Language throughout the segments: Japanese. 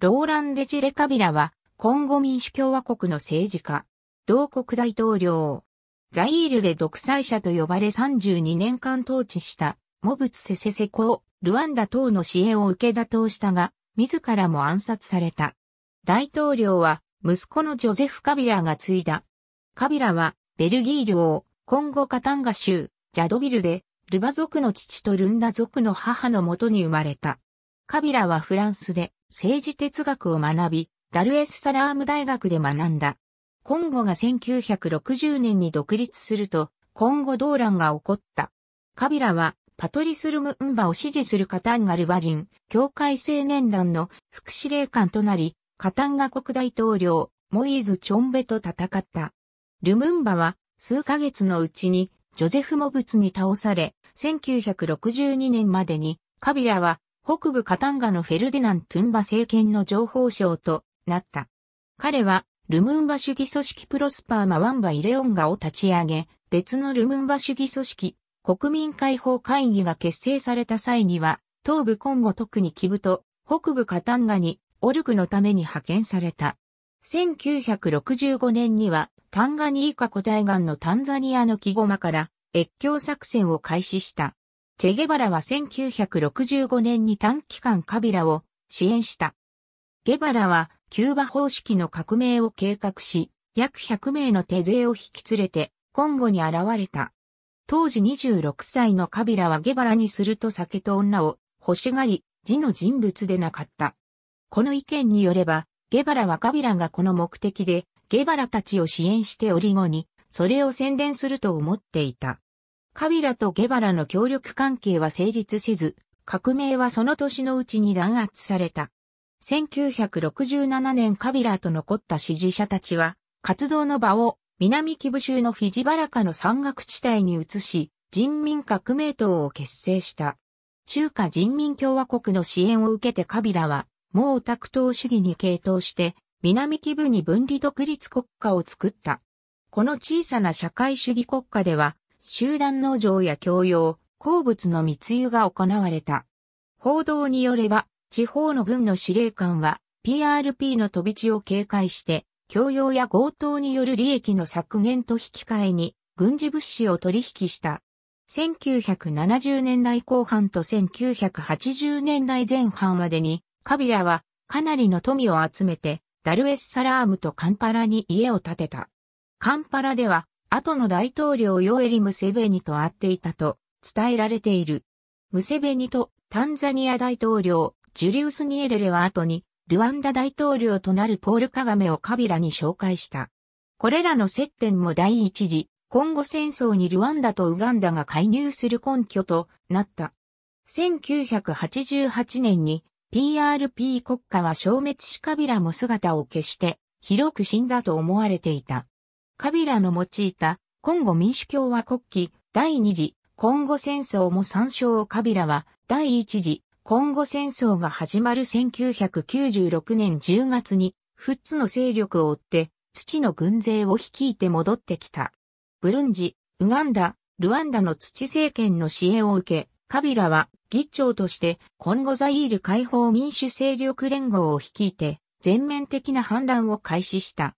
ローラン・デジレカビラは、コンゴ民主共和国の政治家、同国大統領、ザイールで独裁者と呼ばれ32年間統治した、モブツセセセコを、ルワンダ等の支援を受け打倒したが、自らも暗殺された。大統領は、息子のジョゼフ・カビラが継いだ。カビラは、ベルギー領、コンゴ・カタンガ州、ジャドビルで、ルバ族の父とルンダ族の母のもとに生まれた。カビラはフランスで、政治哲学を学び、ダルエスサラーム大学で学んだ。コンゴが1960年に独立すると、コンゴ動乱が起こった。カビラは、パトリス・ルムンバを支持するカタンガルバ人、教会青年団の副司令官となり、カタンガ国大統領、モイーズ・チョンベと戦った。ルムンバは、数ヶ月のうちに、ジョゼフ・モブツに倒され、1962年までに、カビラは、北部カタンガのフェルディナン・トゥンバ政権の情報相となった。彼は、ルムンバ主義組織プロスパーマワンバイレオンガを立ち上げ、別のルムンバ主義組織、国民解放会議が結成された際には、東部コンゴ特にキブと、北部カタンガに、オルクのために派遣された。1965年には、タンガニーカ古代岸のタンザニアの木駒から、越境作戦を開始した。チェゲバラは1965年に短期間カビラを支援した。ゲバラはキューバ方式の革命を計画し、約100名の手勢を引き連れて、今後に現れた。当時26歳のカビラはゲバラにすると酒と女を欲しがり、字の人物でなかった。この意見によれば、ゲバラはカビラがこの目的で、ゲバラたちを支援しておりごに、それを宣伝すると思っていた。カビラとゲバラの協力関係は成立せず、革命はその年のうちに弾圧された。1967年カビラと残った支持者たちは、活動の場を南キブ州のフィジバラカの山岳地帯に移し、人民革命党を結成した。中華人民共和国の支援を受けてカビラは、毛沢東主義に傾倒して、南キブに分離独立国家を作った。この小さな社会主義国家では、集団農場や共用、鉱物の密輸が行われた。報道によれば、地方の軍の司令官は、PRP の飛び地を警戒して、教養や強盗による利益の削減と引き換えに、軍事物資を取引した。1970年代後半と1980年代前半までに、カビラはかなりの富を集めて、ダルエスサラームとカンパラに家を建てた。カンパラでは後の大統領ヨエリ・ムセベニと会っていたと伝えられている。ムセベニとタンザニア大統領、ジュリウス・ニエレレは後に、ルワンダ大統領となるポール・カガメをカビラに紹介した。これらの接点も第一次、今後戦争にルワンダとウガンダが介入する根拠となった。1988年に PRP 国家は消滅しカビラも姿を消して広く死んだと思われていた。カビラの用いた、コンゴ民主共和国旗、第二次、コンゴ戦争も参照をカビラは、第一次、コンゴ戦争が始まる1996年10月に、フッツの勢力を追って、土の軍勢を率いて戻ってきた。ブルンジ、ウガンダ、ルワンダの土政権の支援を受け、カビラは議長としてコンゴザイール解放民主勢力連合を率いて全面的な反乱を開始した。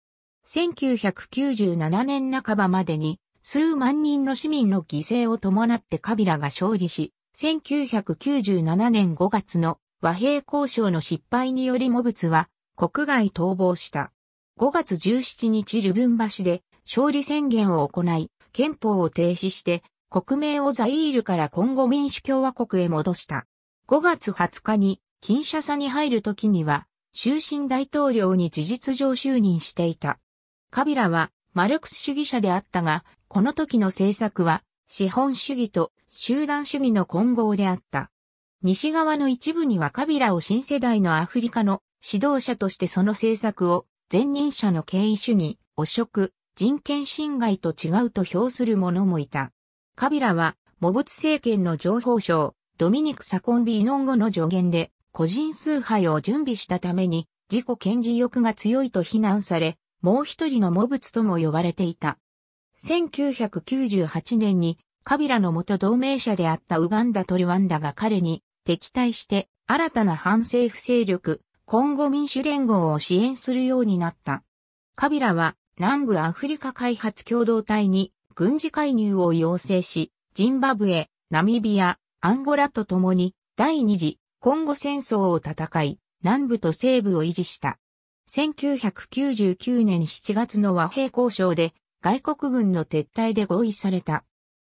1997年半ばまでに数万人の市民の犠牲を伴ってカビラが勝利し、1997年5月の和平交渉の失敗によりモブツは国外逃亡した。5月17日ルブン橋で勝利宣言を行い、憲法を停止して国名をザイールからコンゴ民主共和国へ戻した。5月20日に金シャサに入る時には、終身大統領に事実上就任していた。カビラはマルクス主義者であったが、この時の政策は資本主義と集団主義の混合であった。西側の一部にはカビラを新世代のアフリカの指導者としてその政策を前任者の権威主義、汚職、人権侵害と違うと評する者もいた。カビラは、モブツ政権の情報省、ドミニク・サコンビーノン語の助言で、個人崇拝を準備したために、自己顕示欲が強いと非難され、もう一人のモブツとも呼ばれていた。1998年にカビラの元同盟者であったウガンダとルワンダが彼に敵対して新たな反政府勢力、コンゴ民主連合を支援するようになった。カビラは南部アフリカ開発共同体に軍事介入を要請し、ジンバブエ、ナミビア、アンゴラと共に第二次コンゴ戦争を戦い、南部と西部を維持した。1999年7月の和平交渉で外国軍の撤退で合意された。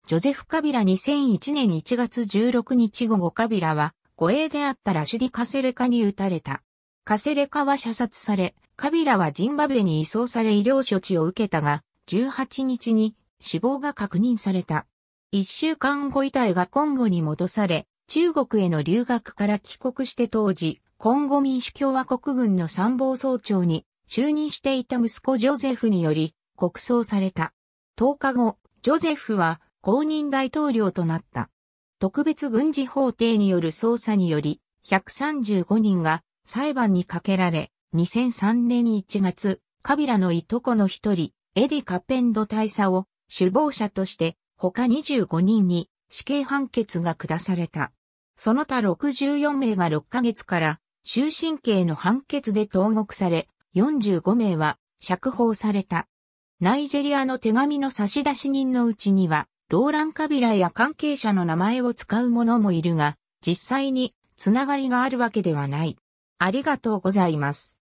ジョゼフ・カビラ2001年1月16日午後カビラは護衛であったラシュディ・カセレカに撃たれた。カセレカは射殺され、カビラはジンバブエに移送され医療処置を受けたが、18日に死亡が確認された。一週間後遺体がコンゴに戻され、中国への留学から帰国して当時、コンゴ民主共和国軍の参謀総長に就任していた息子ジョゼフにより国葬された。10日後、ジョゼフは公認大統領となった。特別軍事法廷による捜査により、135人が裁判にかけられ、2003年1月、カビラのいとこの一人、エディ・カペンド大佐を首謀者として、他25人に死刑判決が下された。その他64名が6ヶ月から終身刑の判決で投獄され、45名は釈放された。ナイジェリアの手紙の差出人のうちには、ローラン・カビラや関係者の名前を使う者もいるが、実際につながりがあるわけではない。ありがとうございます。